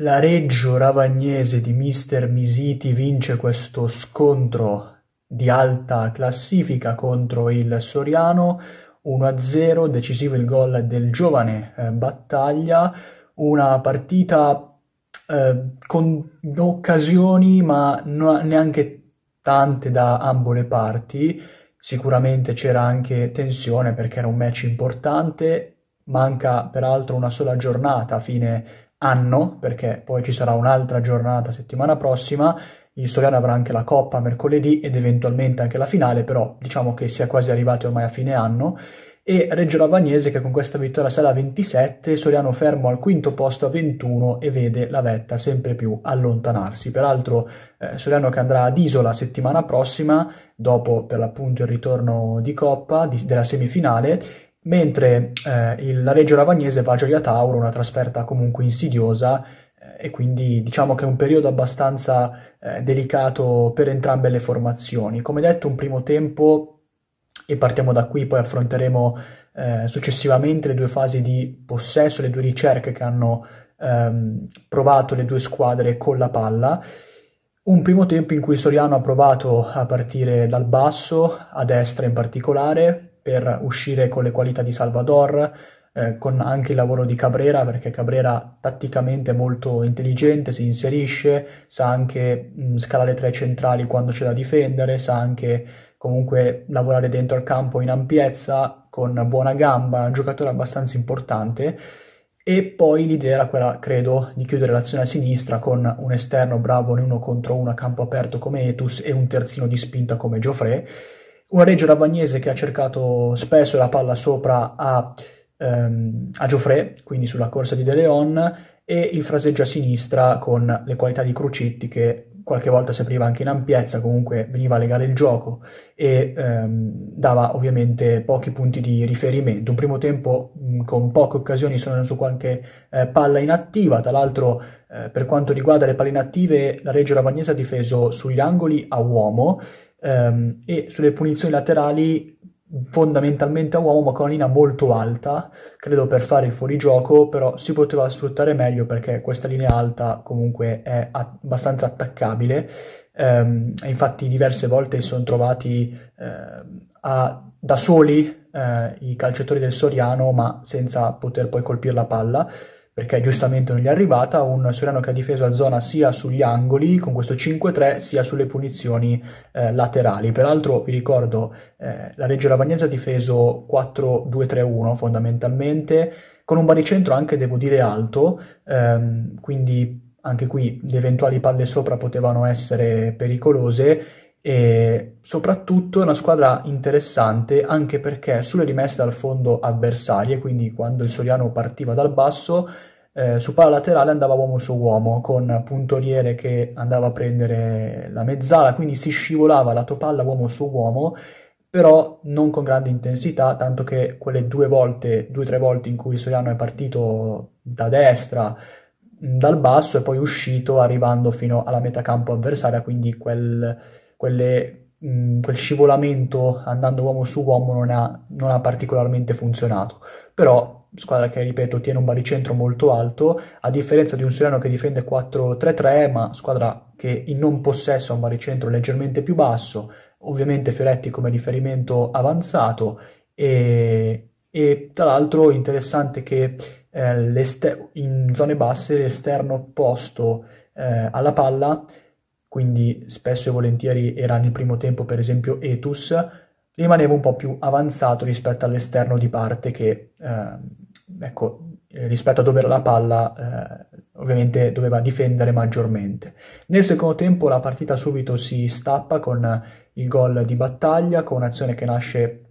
La Reggio Ravagnese di mister Misiti vince questo scontro di alta classifica contro il Soriano 1-0, decisivo il gol del giovane eh, Battaglia, una partita eh, con occasioni ma no, neanche tante da ambo le parti, sicuramente c'era anche tensione perché era un match importante, manca peraltro una sola giornata a fine anno, perché poi ci sarà un'altra giornata settimana prossima, il Soriano avrà anche la Coppa mercoledì ed eventualmente anche la finale, però diciamo che si è quasi arrivati ormai a fine anno, e Reggio Lavagnese che con questa vittoria sale a 27, Soriano fermo al quinto posto a 21 e vede la vetta sempre più allontanarsi. Peraltro eh, Soriano che andrà ad Isola settimana prossima, dopo per l'appunto il ritorno di Coppa, di, della semifinale, mentre eh, il, la Reggio Lavagnese va a Gioia Tauro, una trasferta comunque insidiosa eh, e quindi diciamo che è un periodo abbastanza eh, delicato per entrambe le formazioni. Come detto, un primo tempo e partiamo da qui, poi affronteremo eh, successivamente le due fasi di possesso, le due ricerche che hanno ehm, provato le due squadre con la palla. Un primo tempo in cui Soriano ha provato a partire dal basso, a destra in particolare, per uscire con le qualità di Salvador, eh, con anche il lavoro di Cabrera, perché Cabrera tatticamente è molto intelligente, si inserisce, sa anche mh, mm, scalare tre centrali quando c'è da difendere, sa anche comunque lavorare dentro al campo in ampiezza, con buona gamba, un giocatore abbastanza importante. E poi l'idea era quella, credo, di chiudere l'azione a sinistra con un esterno bravo in uno contro uno a campo aperto come Etus e un terzino di spinta come Geoffrey una Reggio Ravagnese che ha cercato spesso la palla sopra a, ehm, a Gioffre, quindi sulla corsa di De Leon, e il fraseggio a sinistra con le qualità di Crucitti che qualche volta si apriva anche in ampiezza, comunque veniva a legare il gioco e ehm, dava ovviamente pochi punti di riferimento. Un primo tempo mh, con poche occasioni sono su qualche eh, palla inattiva, tra l'altro eh, per quanto riguarda le palle inattive la Reggio Ravagnese ha difeso sugli angoli a uomo ehm, e sulle punizioni laterali fondamentalmente a uomo ma con una linea molto alta, credo per fare il fuorigioco, però si poteva sfruttare meglio perché questa linea alta comunque è abbastanza attaccabile. Ehm, infatti diverse volte si sono trovati eh, a, da soli eh, i calciatori del Soriano ma senza poter poi colpire la palla perché giustamente non gli è arrivata, un Soriano che ha difeso a zona sia sugli angoli con questo 5-3 sia sulle punizioni eh, laterali. Peraltro vi ricordo eh, la Reggio Lavagnese ha difeso 4-2-3-1 fondamentalmente con un baricentro anche devo dire alto, ehm, quindi anche qui le eventuali palle sopra potevano essere pericolose e soprattutto è una squadra interessante anche perché sulle rimesse dal fondo avversarie, quindi quando il Soriano partiva dal basso, eh, su palla laterale andava uomo su uomo con puntoriere che andava a prendere la mezzala, quindi si scivolava lato palla uomo su uomo, però non con grande intensità, tanto che quelle due volte, due o tre volte in cui il Soriano è partito da destra dal basso e poi uscito arrivando fino alla metà campo avversaria, quindi quel quelle, mh, mm, quel scivolamento andando uomo su uomo non ha, non ha particolarmente funzionato. Però squadra che ripeto tiene un baricentro molto alto, a differenza di un Sereno che difende 4-3-3, ma squadra che in non possesso ha un baricentro leggermente più basso, ovviamente Fioretti come riferimento avanzato e, e tra l'altro interessante che eh, in zone basse l'esterno opposto eh, alla palla quindi spesso e volentieri era nel primo tempo per esempio Etus, rimaneva un po' più avanzato rispetto all'esterno di parte che, eh, ecco, rispetto a dove era la palla, eh, ovviamente doveva difendere maggiormente. Nel secondo tempo la partita subito si stappa con il gol di battaglia, con un'azione che nasce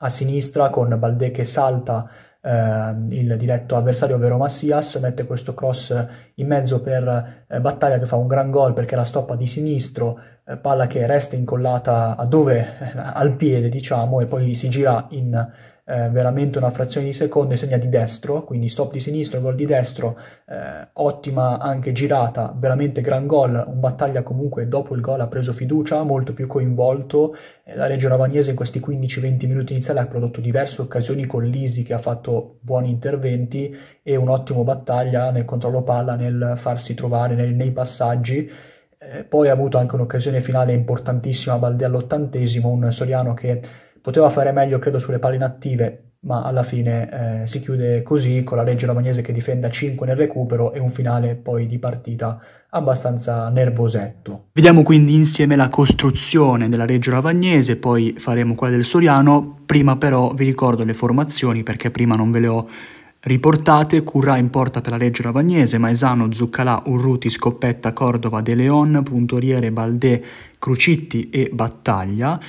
a sinistra, con Baldè che salta eh, il diretto avversario, ovvero Massias, mette questo cross in mezzo per eh, Battaglia che fa un gran gol perché la stoppa di sinistro, eh, palla che resta incollata a dove, al piede diciamo, e poi si gira in eh, veramente una frazione di secondo e segna di destro, quindi stop di sinistro, gol di destro, eh, ottima anche girata, veramente gran gol, un battaglia comunque dopo il gol ha preso fiducia, molto più coinvolto, eh, la Reggio Ravagnese in questi 15-20 minuti iniziali ha prodotto diverse occasioni con Lisi che ha fatto buoni interventi e un ottimo battaglia nel controllo palla, nel farsi trovare nel, nei passaggi, eh, poi ha avuto anche un'occasione finale importantissima a all'ottantesimo, un Soriano che Poteva fare meglio, credo, sulle palle inattive ma alla fine eh, si chiude così con la Reggio Lavagnese che difende a 5 nel recupero e un finale poi di partita abbastanza nervosetto. Vediamo quindi insieme la costruzione della Reggio Lavagnese, poi faremo quella del Soriano, prima però vi ricordo le formazioni perché prima non ve le ho riportate, Currà in porta per la Reggio Lavagnese, Maesano, Zuccalà, Urruti, Scoppetta, Cordova, De Leon, Puntoriere, Baldè, Crucitti e Battaglia,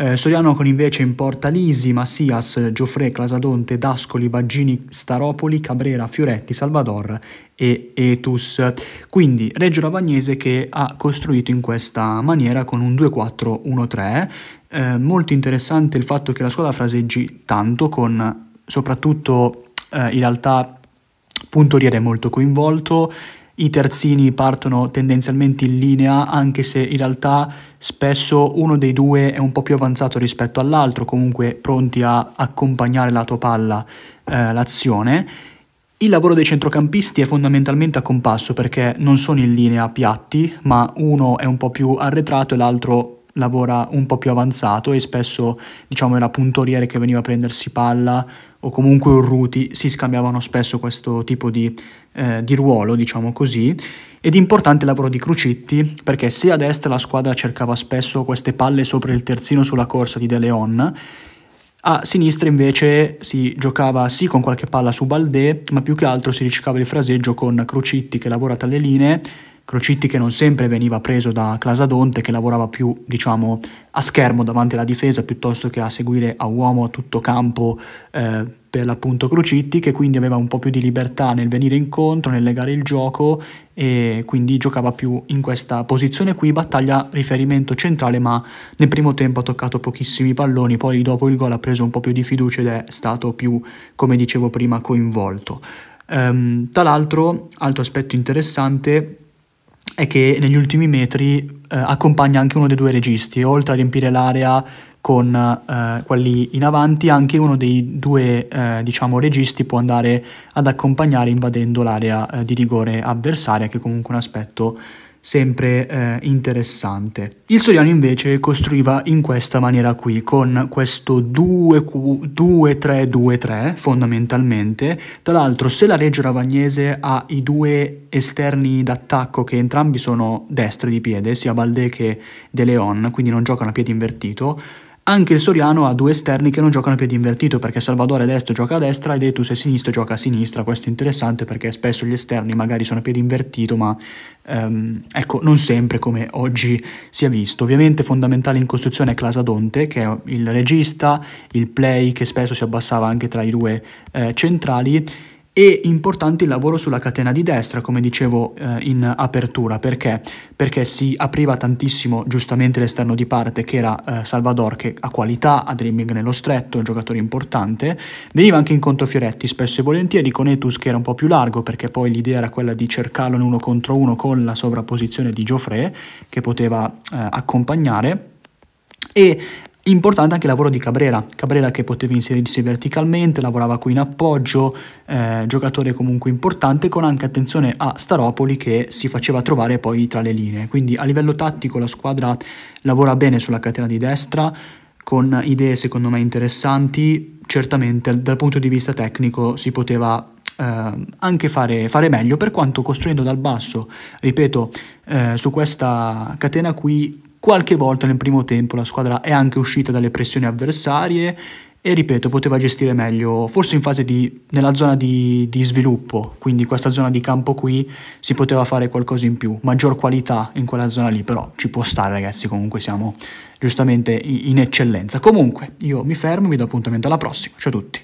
eh, Soriano con invece in porta Lisi, Massias, Giofre, Clasadonte, Dascoli, Baggini, Staropoli, Cabrera, Fioretti, Salvador e Etus. Quindi Reggio Lavagnese che ha costruito in questa maniera con un 2-4-1-3. Eh, molto interessante il fatto che la squadra fraseggi tanto con soprattutto eh, in realtà Puntoriere molto coinvolto i terzini partono tendenzialmente in linea, anche se in realtà spesso uno dei due è un po' più avanzato rispetto all'altro, comunque pronti a accompagnare la tua palla eh, l'azione. Il lavoro dei centrocampisti è fondamentalmente a compasso perché non sono in linea piatti, ma uno è un po' più arretrato e l'altro lavora un po' più avanzato e spesso diciamo era puntoriere che veniva a prendersi palla o comunque Urruti si scambiavano spesso questo tipo di, eh, di ruolo diciamo così ed importante il lavoro di Crucitti perché se a destra la squadra cercava spesso queste palle sopra il terzino sulla corsa di De Leon a sinistra invece si giocava sì con qualche palla su Baldé, ma più che altro si riciclava il fraseggio con Crocitti che lavora tra le linee, Crocitti che non sempre veniva preso da Clasadonte che lavorava più diciamo a schermo davanti alla difesa piuttosto che a seguire a uomo a tutto campo eh, per l'appunto Crucitti, che quindi aveva un po' più di libertà nel venire incontro, nel legare il gioco e quindi giocava più in questa posizione qui, battaglia riferimento centrale, ma nel primo tempo ha toccato pochissimi palloni, poi dopo il gol ha preso un po' più di fiducia ed è stato più, come dicevo prima, coinvolto. Um, tra l'altro, altro aspetto interessante è che negli ultimi metri eh, accompagna anche uno dei due registi, oltre a riempire l'area con eh, quelli in avanti, anche uno dei due eh, diciamo, registi può andare ad accompagnare invadendo l'area eh, di rigore avversaria, che è comunque un aspetto sempre eh, interessante. Il Soriano invece costruiva in questa maniera qui, con questo 2-3-2-3 fondamentalmente. Tra l'altro se la Reggio Ravagnese ha i due esterni d'attacco che entrambi sono destri di piede, sia Valdè che De Leon, quindi non giocano a piede invertito, anche il Soriano ha due esterni che non giocano a piedi invertito perché Salvatore a destra gioca a destra e Detus a sinistra gioca a sinistra. Questo è interessante perché spesso gli esterni magari sono a piedi invertito, ma ehm, ecco, non sempre come oggi si è visto. Ovviamente fondamentale in costruzione è Clasadonte, che è il regista, il play che spesso si abbassava anche tra i due eh, centrali e importante il lavoro sulla catena di destra, come dicevo eh, in apertura, perché? Perché si apriva tantissimo giustamente l'esterno di parte che era eh, Salvador che ha qualità, ha dreaming nello stretto, è un giocatore importante, veniva anche incontro Fioretti spesso e volentieri con Etus che era un po' più largo perché poi l'idea era quella di cercarlo in uno contro uno con la sovrapposizione di Geoffrey che poteva eh, accompagnare e Importante anche il lavoro di Cabrera, Cabrera che poteva inserirsi verticalmente, lavorava qui in appoggio, eh, giocatore comunque importante, con anche attenzione a Staropoli che si faceva trovare poi tra le linee. Quindi a livello tattico la squadra lavora bene sulla catena di destra, con idee secondo me interessanti, certamente dal punto di vista tecnico si poteva Uh, anche fare, fare, meglio, per quanto costruendo dal basso, ripeto, uh, su questa catena qui Qualche volta nel primo tempo la squadra è anche uscita dalle pressioni avversarie e ripeto, poteva gestire meglio, forse in fase di, nella zona di, di, sviluppo, quindi questa zona di campo qui si poteva fare qualcosa in più, maggior qualità in quella zona lì, però ci può stare ragazzi, comunque siamo giustamente in eccellenza. Comunque, io mi fermo, vi do appuntamento alla prossima, ciao a tutti.